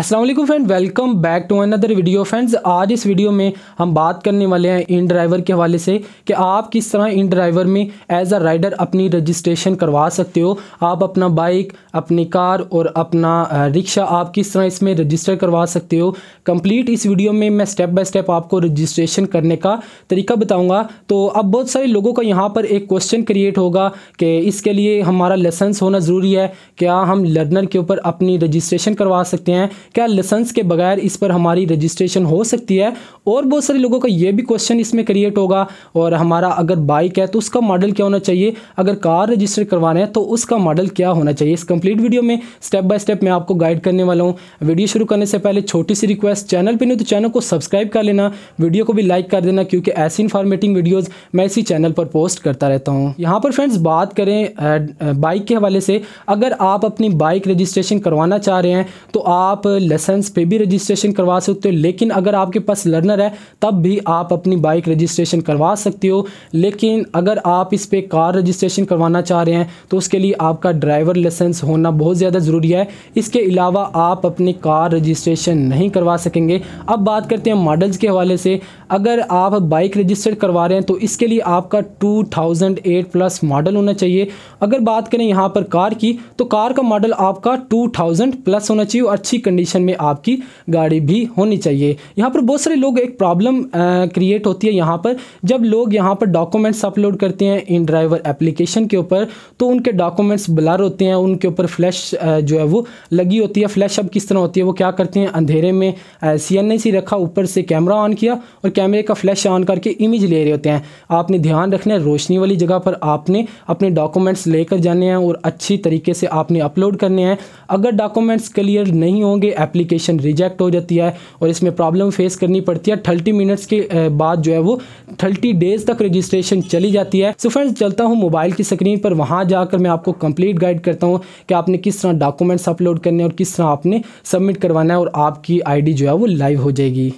Aslam friend welcome back to another video friends आज इस video में हम बात करने वाले हैं इन ड्राइवर के हवाले से कि आप किस तरह इन ड्राइवर में एज अ राइडर अपनी रजिस्ट्रेशन करवा सकते हो आप अपना बाइक अपनी कार और अपना रिक्शा आप किस तरह इसमें रजिस्टर करवा सकते हो कंप्लीट इस वीडियो में मैं स्टेप बाय स्टेप आपको रजिस्ट्रेशन करने का तरीका बताऊँगा तो अब बहुत सारे लोगों का यहाँ पर एक क्वेश्चन क्रिएट होगा कि इसके लिए हमारा लेसेंस होना ज़रूरी है क्या हम लर्नर के ऊपर अपनी रजिस्ट्रेशन करवा सकते हैं क्या लाइसेंस के बगैर इस पर हमारी रजिस्ट्रेशन हो सकती है और बहुत सारे लोगों का ये भी क्वेश्चन इसमें क्रिएट होगा और हमारा अगर बाइक है तो उसका मॉडल क्या होना चाहिए अगर कार रजिस्टर करवाना है तो उसका मॉडल क्या होना चाहिए इस कंप्लीट वीडियो में स्टेप बाय स्टेप मैं आपको गाइड करने वाला हूँ वीडियो शुरू करने से पहले छोटी सी रिक्वेस्ट चैनल पर नहीं तो चैनल को सब्सक्राइब कर लेना वीडियो को भी लाइक कर देना क्योंकि ऐसी इन्फॉर्मेटिव वीडियोज़ मैं इसी चैनल पर पोस्ट करता रहता हूँ यहाँ पर फ्रेंड्स बात करें बाइक के हवाले से अगर आप अपनी बाइक रजिस्ट्रेशन करवाना चाह रहे हैं तो आप लेसेंस पे भी रजिस्ट्रेशन करवा सकते हो लेकिन अगर आपके पास लर्नर है तब भी आप अपनी बाइक रजिस्ट्रेशन करवा सकते हो लेकिन अगर आप इस पर कार रजिस्ट्रेशन करवाना चाह रहे हैं तो उसके लिए आपका ड्राइवर लाइसेंस होना बहुत ज़्यादा ज़रूरी है इसके अलावा आप अपनी कार रजिस्ट्रेशन नहीं करवा सकेंगे अब बात करते हैं मॉडल्स के हवाले से अगर आप बाइक रजिस्टर्ड करवा रहे हैं तो इसके लिए आपका 2008 प्लस मॉडल होना चाहिए अगर बात करें यहाँ पर कार की तो कार का मॉडल आपका 2000 प्लस होना चाहिए और अच्छी कंडीशन कंडीशन में आपकी गाड़ी भी होनी चाहिए यहाँ पर बहुत सारे लोग एक प्रॉब्लम क्रिएट होती है यहाँ पर जब लोग यहाँ पर डॉक्यूमेंट्स अपलोड करते हैं इन ड्राइवर एप्लीकेशन के ऊपर तो उनके डॉक्यूमेंट्स ब्लर होते हैं उनके ऊपर फ्लैश जो है वो लगी होती है फ्लैश अब किस तरह होती है वो क्या करते हैं अंधेरे में सी एन सी रखा ऊपर से कैमरा ऑन किया और कैमरे का फ्लैश ऑन करके इमेज ले रहे होते हैं आपने ध्यान रखना है रोशनी वाली जगह पर आपने अपने डॉक्यूमेंट्स लेकर जाने हैं और अच्छी तरीके से आपने अपलोड करने हैं अगर डॉक्यूमेंट्स क्लियर नहीं होंगे उनकी एप्लीकेशन रिजेक्ट हो जाती है और इसमें प्रॉब्लम फेस करनी पड़ती है थर्टी मिनट्स के बाद जो है वो थर्टी डेज तक रजिस्ट्रेशन चली जाती है सो फ्रेंड्स चलता हूँ मोबाइल की स्क्रीन पर वहाँ जाकर मैं आपको कंप्लीट गाइड करता हूँ कि आपने किस तरह डॉक्यूमेंट्स अपलोड करने और किस तरह आपने सबमिट करवाना है और आपकी आई जो है वो लाइव हो जाएगी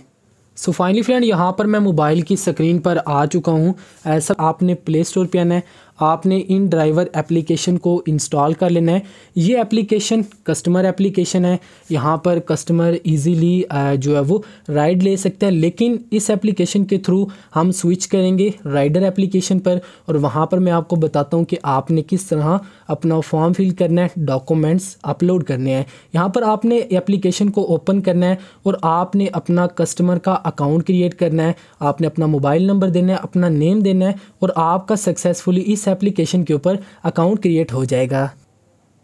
सो फाइनली फ्रेंड यहाँ पर मैं मोबाइल की स्क्रीन पर आ चुका हूँ ऐसा आपने प्ले स्टोर पर आना है आपने इन ड्राइवर एप्लीकेशन को इंस्टॉल कर लेना है ये एप्लीकेशन कस्टमर एप्लीकेशन है यहाँ पर कस्टमर इजीली जो है वो राइड ले सकता है लेकिन इस एप्लीकेशन के थ्रू हम स्विच करेंगे राइडर एप्लीकेशन पर और वहाँ पर मैं आपको बताता हूँ कि आपने किस तरह अपना फॉर्म फिल करना है डॉक्यूमेंट्स अपलोड करने हैं यहाँ पर आपने एप्लीकेशन को ओपन करना है और आपने अपना कस्टमर का अकाउंट क्रिएट करना है आपने अपना मोबाइल नंबर देना है अपना नेम देना है और आपका सक्सेसफुली इस एप्लीकेशन के ऊपर अकाउंट क्रिएट हो जाएगा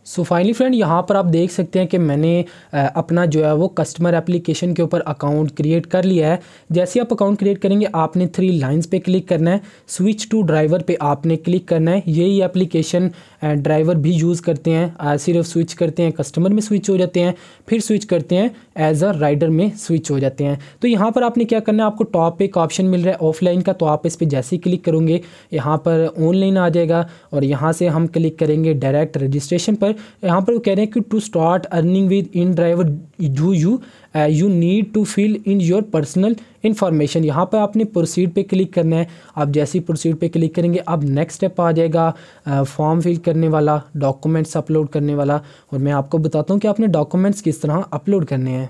सो फाइनली फ्रेंड यहाँ पर आप देख सकते हैं कि मैंने अपना जो है वो कस्टमर एप्लीकेशन के ऊपर अकाउंट क्रिएट कर लिया है जैसे आप अकाउंट क्रिएट करेंगे आपने थ्री लाइंस पे क्लिक करना है स्विच टू ड्राइवर पे आपने क्लिक करना है यही एप्लीकेशन ड्राइवर भी यूज़ करते हैं सिर्फ स्विच करते हैं कस्टमर में स्विच हो जाते हैं फिर स्विच करते हैं एज अ राइडर में स्विच हो जाते हैं तो यहाँ पर आपने क्या करना है आपको टॉप पे एक ऑप्शन मिल रहा है ऑफलाइन का तो आप इस पर जैसे ही क्लिक करोगे यहाँ पर ऑनलाइन आ जाएगा और यहाँ से हम क्लिक करेंगे डायरेक्ट रजिस्ट्रेशन पर यहाँ पर वो कह रहे हैं कि to start earning with inDriver do you you need to fill in your personal information यहाँ पर आपने प्रोसीड पे क्लिक करना है आप जैसे ही प्रोसीड पे क्लिक करेंगे अब नेक्स्ट स्टेप आ जाएगा फॉर्म uh, फिल करने वाला डॉक्यूमेंट्स अपलोड करने वाला और मैं आपको बताता हूँ कि आपने डॉक्यूमेंट्स किस तरह अपलोड करने हैं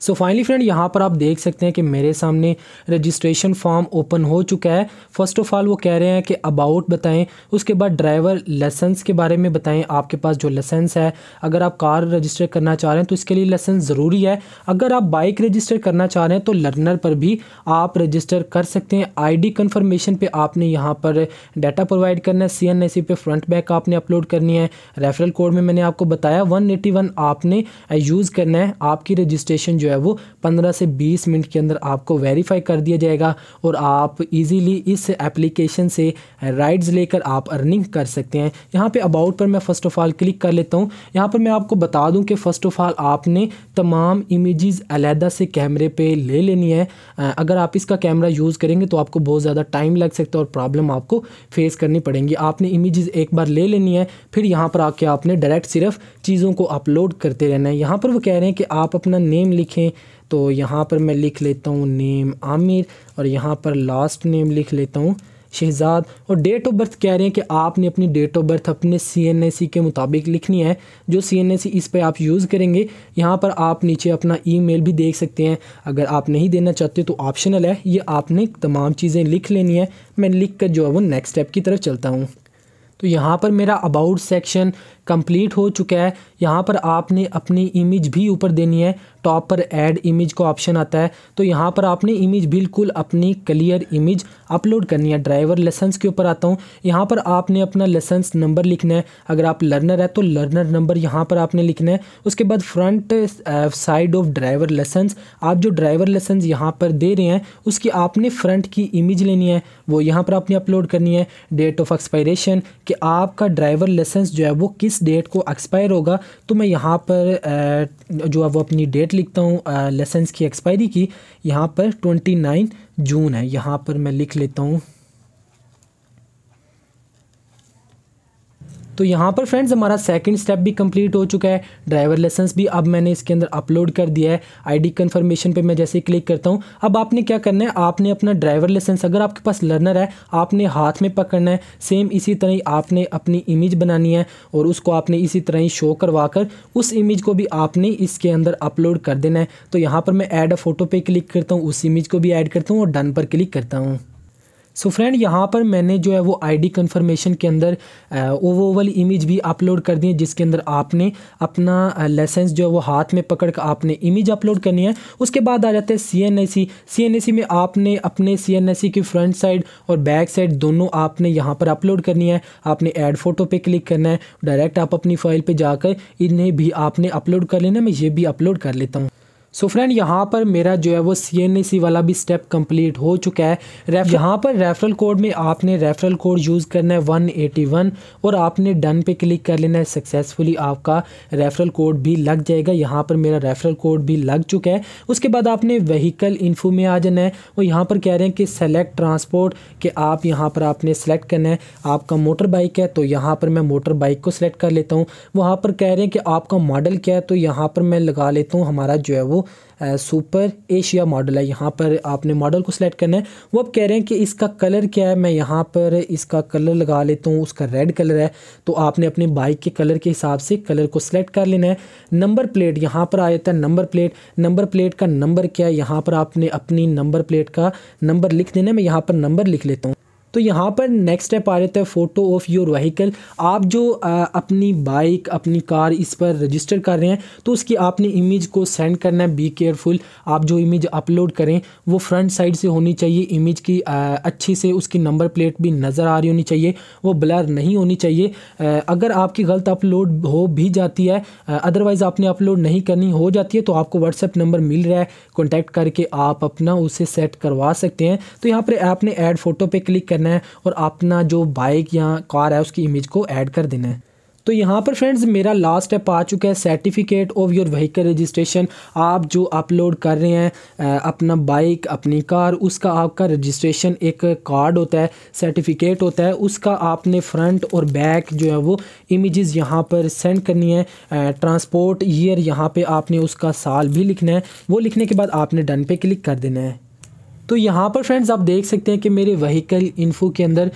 सो फाइनली फ्रेंड यहाँ पर आप देख सकते हैं कि मेरे सामने रजिस्ट्रेशन फॉर्म ओपन हो चुका है फर्स्ट ऑफ ऑल वो कह रहे हैं कि अबाउट बताएं उसके बाद ड्राइवर लाइसेंस के बारे में बताएं आपके पास जो लाइसेंस है अगर आप कार रजिस्टर करना चाह रहे हैं तो इसके लिए लाइसेंस ज़रूरी है अगर आप बाइक रजिस्टर करना चाह रहे हैं तो लर्नर पर भी आप रजिस्टर कर सकते हैं आई डी कन्फर्मेशन पर आपने यहाँ पर डाटा प्रोवाइड करना है सी एन एस पे फ्रंट बैक आपने अपलोड करनी है रेफरल कोड में मैंने आपको बताया वन एटी वन आपने यूज़ करना है आपकी रजिस्ट्रेशन जो है वो 15 से 20 मिनट के अंदर आपको वेरीफाई कर दिया जाएगा और आप इजीली इस एप्लीकेशन से राइड्स लेकर आप अर्निंग कर सकते हैं यहाँ पे अबाउट पर मैं फ़र्स्ट ऑफ़ ऑल क्लिक कर लेता हूँ यहाँ पर मैं आपको बता दूँ कि फ़र्स्ट ऑफ़ ऑल आपने तमाम इमेज़ अलहदा से कैमरे पर ले लेनी है अगर आप इसका कैमरा यूज़ करेंगे तो आपको बहुत ज़्यादा टाइम लग सकता है और प्रॉब्लम आपको फेस करनी पड़ेंगी आपने इमेज़ एक बार ले लेनी है फिर यहाँ पर आके आपने डायरेक्ट सिर्फ चीज़ों को अपलोड करते रहना है यहाँ पर वो कह रहे हैं कि आप अपना नेम लिखें तो यहाँ पर मैं लिख लेता हूँ नेम आमिर और यहाँ पर लास्ट नेम लिख लेता हूँ शहजाद और डेट ऑफ बर्थ कह रहे हैं कि आपने अपनी डेट ऑफ बर्थ अपने सी के मुताबिक लिखनी है जो सी इस पर आप यूज़ करेंगे यहाँ पर आप नीचे अपना ईमेल भी देख सकते हैं अगर आप नहीं देना चाहते तो ऑप्शनल है ये आपने तमाम चीज़ें लिख लेनी है मैं लिख कर जो है वो नेक्स्ट स्टेप की तरफ चलता हूँ तो यहाँ पर मेरा अबाउट सेक्शन कंप्लीट हो चुका है यहाँ पर आपने अपनी इमेज भी ऊपर देनी है टॉप पर ऐड इमेज का ऑप्शन आता है तो यहाँ पर आपने इमेज बिल्कुल अपनी क्लियर इमेज अपलोड करनी है ड्राइवर लाइसेंस के ऊपर आता हूँ यहाँ पर आपने अपना लाइसेंस नंबर लिखना है अगर आप लर्नर है तो लर्नर नंबर यहाँ पर आपने लिखना है उसके बाद front side of driver license आप जो ड्राइवर लाइसेंस यहाँ पर दे रहे हैं उसकी आपने फ्रंट की इमेज लेनी है वो यहाँ पर आपने अपलोड करनी है डेट ऑफ एक्सपायरेशन कि आपका ड्राइवर लाइसेंस जो है वो किस डेट को एक्सपायर होगा तो मैं यहाँ पर uh, जो है वो अपनी डेट लिखता हूँ लेसेंस की एक्सपायरी की यहाँ पर ट्वेंटी नाइन जून है यहाँ पर मैं लिख लेता हूँ तो यहाँ पर फ्रेंड्स हमारा सेकंड स्टेप भी कंप्लीट हो चुका है ड्राइवर लाइसेंस भी अब मैंने इसके अंदर अपलोड कर दिया है आईडी कंफर्मेशन पे मैं जैसे क्लिक करता हूँ अब आपने क्या करना है आपने अपना ड्राइवर लाइसेंस अगर आपके पास लर्नर है आपने हाथ में पकड़ना है सेम इसी तरह ही आपने अपनी इमेज बनानी है और उसको आपने इसी तरह ही शो करवा कर उस इमेज को भी आपने इसके अंदर अपलोड कर देना है तो यहाँ पर मैं ऐड अ फोटो पर क्लिक करता हूँ उस इमेज को भी ऐड करता हूँ और डन पर क्लिक करता हूँ सो फ्रेंड यहाँ पर मैंने जो है वो आईडी कंफर्मेशन के अंदर ओवो वाली इमेज भी अपलोड कर दी है जिसके अंदर आपने अपना लाइसेंस जो है वो हाथ में पकड़ कर आपने इमेज अपलोड करनी है उसके बाद आ जाता है सी एन सी सी एन सी में आपने अपने सी एन सी की फ्रंट साइड और बैक साइड दोनों आपने यहाँ पर अपलोड करनी है आपने एड फोटो पर क्लिक करना है डायरेक्ट आप अपनी फ़ाइल पर जाकर इन्हें भी आपने अपलोड कर लेना मैं ये भी अपलोड कर लेता हूँ सो फ्रेंड यहाँ पर मेरा जो है वो सी एन ए सी वाला भी स्टेप कंप्लीट हो चुका है रेफ यहाँ पर रेफरल कोड में आपने रेफरल कोड यूज़ करना है वन एटी वन और आपने डन पे क्लिक कर लेना है सक्सेसफुली आपका रेफरल कोड भी लग जाएगा यहाँ पर मेरा रेफरल कोड भी लग चुका है उसके बाद आपने वहीकल इन्फो में आ जाना है और यहाँ पर कह रहे हैं कि सेलेक्ट ट्रांसपोर्ट कि आप यहाँ पर आपने सेलेक्ट करना है आपका मोटर बाइक है तो यहाँ पर मैं मोटर बाइक को सिलेक्ट कर लेता हूँ वहाँ पर कह रहे हैं कि आपका मॉडल क्या है तो यहाँ पर मैं लगा लेता हूँ हमारा जो है वो सुपर एशिया मॉडल है यहाँ पर आपने मॉडल को सिलेक्ट करना है वो अब कह रहे हैं कि इसका कलर क्या है मैं यहाँ पर इसका कलर लगा लेता हूँ उसका रेड कलर है तो आपने अपने बाइक के कलर के हिसाब से कलर को सिलेक्ट कर लेना है नंबर प्लेट यहाँ पर आ जाता है नंबर प्लेट नंबर प्लेट का नंबर क्या है यहाँ पर आपने अपनी नंबर प्लेट का नंबर लिख देना है मैं यहाँ पर नंबर लिख लेता हूँ तो यहाँ पर नेक्स्ट स्टेप आ जाता है फ़ोटो ऑफ़ योर वहीकल आप जो आ, अपनी बाइक अपनी कार इस पर रजिस्टर कर रहे हैं तो उसकी आपने इमेज को सेंड करना है बी केयरफुल आप जो इमेज अपलोड करें वो फ्रंट साइड से होनी चाहिए इमेज की आ, अच्छी से उसकी नंबर प्लेट भी नज़र आ रही होनी चाहिए वो ब्लर नहीं होनी चाहिए आ, अगर आपकी गलत अपलोड हो भी जाती है अदरवाइज़ आपने अपलोड नहीं करनी हो जाती है तो आपको व्हाट्सएप नंबर मिल रहा है कॉन्टैक्ट करके आप अपना उसे सेट करवा सकते हैं तो यहाँ पर आपने एड फ़ोटो पर क्लिक करना करना है और अपना जो बाइक या कार है उसकी इमेज को ऐड कर देना है तो यहाँ पर फ्रेंड्स मेरा लास्ट स्टेप आ चुका है certificate of your vehicle registration आप जो अपलोड कर रहे हैं अपना बाइक अपनी कार उसका आपका रजिस्ट्रेशन एक कार्ड होता है सर्टिफिकेट होता है उसका आपने फ्रंट और बैक जो है वो इमेजेस यहाँ पर सेंड करनी है ट्रांसपोर्ट ईयर यहाँ पे आपने उसका साल भी लिखना है वो लिखने के बाद आपने डन पे क्लिक कर देना है तो यहाँ पर फ्रेंड्स आप देख सकते हैं कि मेरे वहीकल इन्फो के अंदर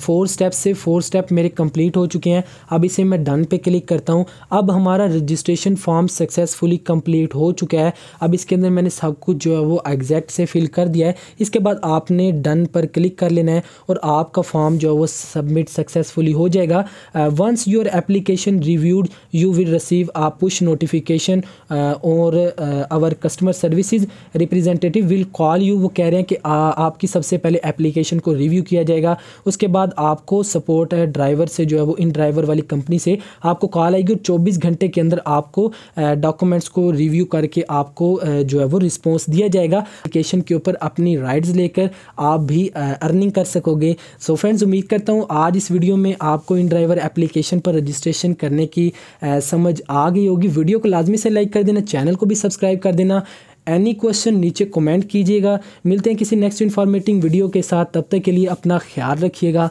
फोर स्टेप से फोर स्टेप मेरे कंप्लीट हो चुके हैं अब इसे मैं डन पे क्लिक करता हूँ अब हमारा रजिस्ट्रेशन फॉर्म सक्सेसफुली कंप्लीट हो चुका है अब इसके अंदर मैंने सब कुछ जो है वो एग्जैक्ट से फिल कर दिया है इसके बाद आपने डन पर क्लिक कर लेना है और आपका फॉर्म जो है वो सबमिट सक्सेसफुली हो जाएगा once your application reviewed you will receive a push notification और our customer services representative will call you वो कह रहे हैं कि आ, आपकी सबसे पहले एप्लीकेशन को रिव्यू किया जाएगा उसके बाद आपको सपोर्ट ड्राइवर से जो है वो इन ड्राइवर वाली कंपनी से आपको कॉल आएगी और चौबीस घंटे के अंदर आपको डॉक्यूमेंट्स को रिव्यू करके आपको जो है वो रिस्पॉन्स दिया जाएगा एप्लीकेशन के ऊपर अपनी राइड्स लेकर आप भी अर्निंग कर सकोगे सो फ्रेंड्स उम्मीद करता हूँ आज इस वीडियो में आपको इन ड्राइवर एप्लीकेशन पर रजिस्ट्रेशन करने की समझ आ गई होगी वीडियो को लाजमी से लाइक कर देना चैनल को भी सब्सक्राइब कर देना एनी क्वेश्चन नीचे कमेंट कीजिएगा मिलते हैं किसी नेक्स्ट इन्फॉर्मेटिंग वीडियो के साथ तब तक के लिए अपना ख्याल रखिएगा